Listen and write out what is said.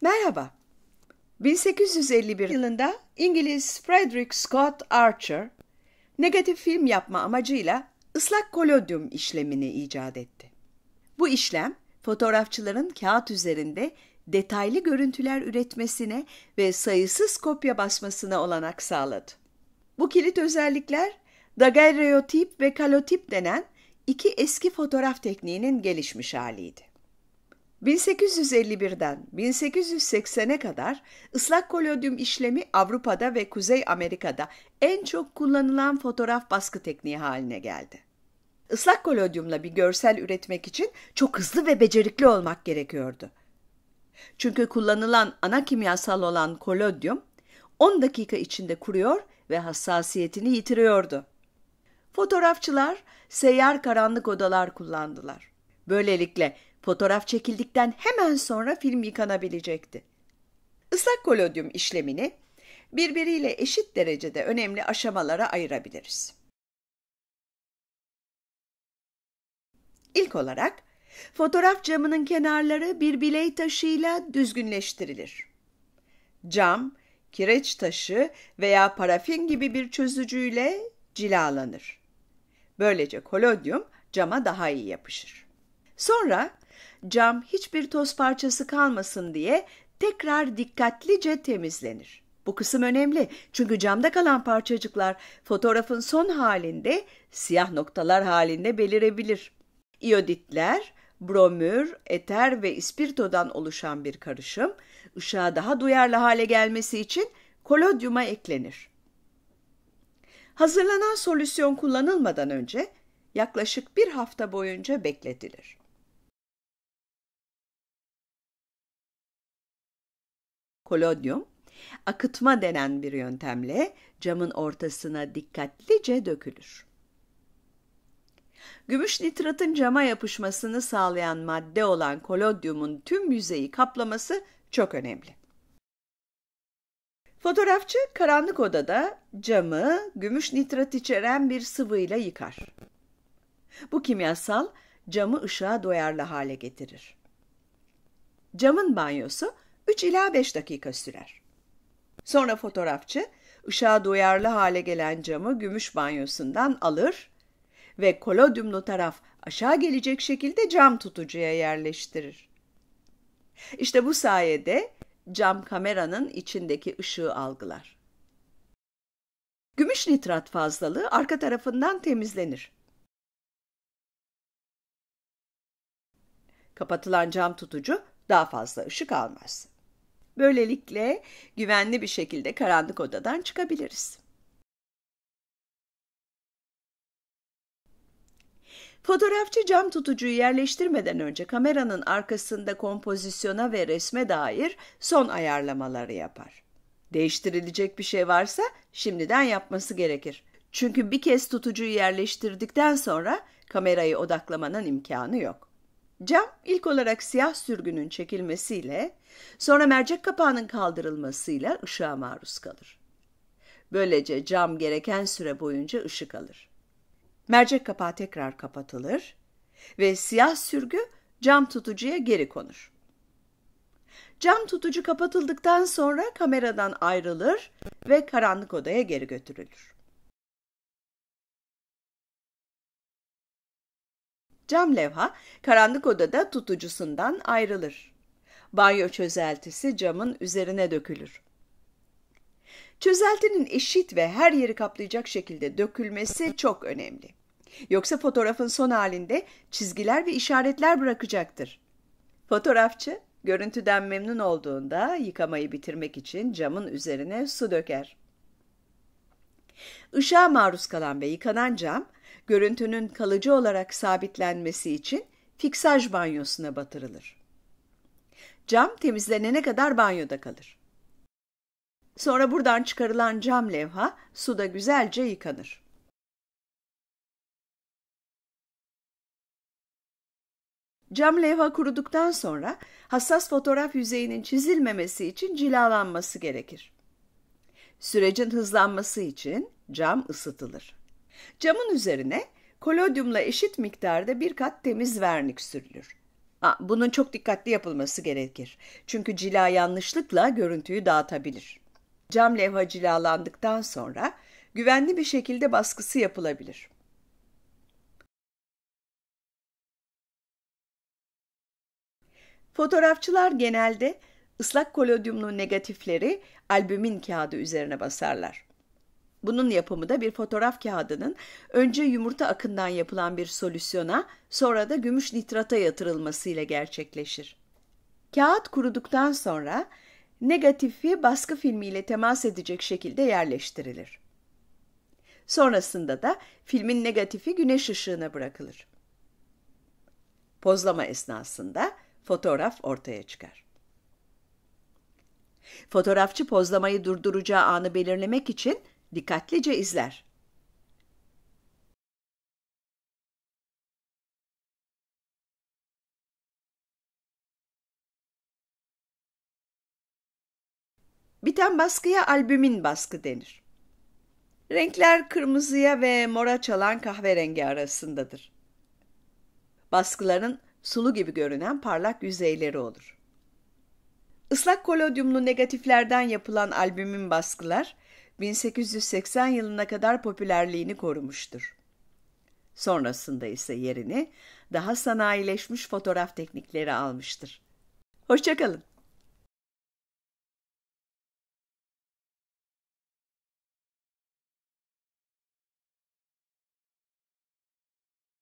Merhaba. 1851 yılında İngiliz Frederick Scott Archer negatif film yapma amacıyla ıslak kolodyum işlemini icat etti. Bu işlem fotoğrafçıların kağıt üzerinde detaylı görüntüler üretmesine ve sayısız kopya basmasına olanak sağladı. Bu kilit özellikler daguerreotip ve kalotip denen iki eski fotoğraf tekniğinin gelişmiş haliydi. 1851'den 1880'e kadar ıslak kolyodyum işlemi Avrupa'da ve Kuzey Amerika'da en çok kullanılan fotoğraf baskı tekniği haline geldi. Islak kolyodyumla bir görsel üretmek için çok hızlı ve becerikli olmak gerekiyordu. Çünkü kullanılan ana kimyasal olan kolodyum 10 dakika içinde kuruyor ve hassasiyetini yitiriyordu. Fotoğrafçılar seyyar karanlık odalar kullandılar. Böylelikle Fotoğraf çekildikten hemen sonra film yıkanabilecekti. Islak kolodyum işlemini birbiriyle eşit derecede önemli aşamalara ayırabiliriz. İlk olarak fotoğraf camının kenarları bir biley taşıyla düzgünleştirilir. Cam, kireç taşı veya parafin gibi bir çözücüyle cilalanır. Böylece kolodyum cama daha iyi yapışır. Sonra Cam hiçbir toz parçası kalmasın diye tekrar dikkatlice temizlenir. Bu kısım önemli çünkü camda kalan parçacıklar fotoğrafın son halinde siyah noktalar halinde belirebilir. İyoditler, bromür, eter ve ispirtodan oluşan bir karışım ışığa daha duyarlı hale gelmesi için kolodyuma eklenir. Hazırlanan solüsyon kullanılmadan önce yaklaşık bir hafta boyunca bekletilir. kolodyum, akıtma denen bir yöntemle camın ortasına dikkatlice dökülür. Gümüş nitratın cama yapışmasını sağlayan madde olan kolodyumun tüm yüzeyi kaplaması çok önemli. Fotoğrafçı karanlık odada camı gümüş nitrat içeren bir sıvıyla yıkar. Bu kimyasal camı ışığa doyarlı hale getirir. Camın banyosu 3 ila 5 dakika sürer. Sonra fotoğrafçı ışığa duyarlı hale gelen camı gümüş banyosundan alır ve kolodümlü taraf aşağı gelecek şekilde cam tutucuya yerleştirir. İşte bu sayede cam kameranın içindeki ışığı algılar. Gümüş nitrat fazlalığı arka tarafından temizlenir. Kapatılan cam tutucu daha fazla ışık almaz. Böylelikle güvenli bir şekilde karanlık odadan çıkabiliriz. Fotoğrafçı cam tutucuyu yerleştirmeden önce kameranın arkasında kompozisyona ve resme dair son ayarlamaları yapar. Değiştirilecek bir şey varsa şimdiden yapması gerekir. Çünkü bir kez tutucuyu yerleştirdikten sonra kamerayı odaklamanın imkanı yok. Cam ilk olarak siyah sürgünün çekilmesiyle sonra mercek kapağının kaldırılmasıyla ışığa maruz kalır. Böylece cam gereken süre boyunca ışık alır. Mercek kapağı tekrar kapatılır ve siyah sürgü cam tutucuya geri konur. Cam tutucu kapatıldıktan sonra kameradan ayrılır ve karanlık odaya geri götürülür. Cam levha karanlık odada tutucusundan ayrılır. Banyo çözeltisi camın üzerine dökülür. Çözeltinin eşit ve her yeri kaplayacak şekilde dökülmesi çok önemli. Yoksa fotoğrafın son halinde çizgiler ve işaretler bırakacaktır. Fotoğrafçı görüntüden memnun olduğunda yıkamayı bitirmek için camın üzerine su döker. Işığa maruz kalan ve yıkanan cam, görüntünün kalıcı olarak sabitlenmesi için fiksaj banyosuna batırılır. Cam temizlenene kadar banyoda kalır. Sonra buradan çıkarılan cam levha suda güzelce yıkanır. Cam levha kuruduktan sonra hassas fotoğraf yüzeyinin çizilmemesi için cilalanması gerekir. Sürecin hızlanması için cam ısıtılır. Camın üzerine kolodyumla eşit miktarda bir kat temiz vernik sürülür. Ha, bunun çok dikkatli yapılması gerekir. Çünkü cila yanlışlıkla görüntüyü dağıtabilir. Cam levha cilalandıktan sonra güvenli bir şekilde baskısı yapılabilir. Fotoğrafçılar genelde Islak kolodyumlu negatifleri albümin kağıdı üzerine basarlar. Bunun yapımı da bir fotoğraf kağıdının önce yumurta akından yapılan bir solüsyona sonra da gümüş nitrata yatırılmasıyla gerçekleşir. Kağıt kuruduktan sonra negatifi baskı filmiyle temas edecek şekilde yerleştirilir. Sonrasında da filmin negatifi güneş ışığına bırakılır. Pozlama esnasında fotoğraf ortaya çıkar. Fotoğrafçı pozlamayı durduracağı anı belirlemek için dikkatlice izler. Biten baskıya albümin baskı denir. Renkler kırmızıya ve mora çalan kahverengi arasındadır. Baskıların sulu gibi görünen parlak yüzeyleri olur. Islak kolodyumlu negatiflerden yapılan albümün baskılar 1880 yılına kadar popülerliğini korumuştur. Sonrasında ise yerini daha sanayileşmiş fotoğraf teknikleri almıştır. Hoşçakalın.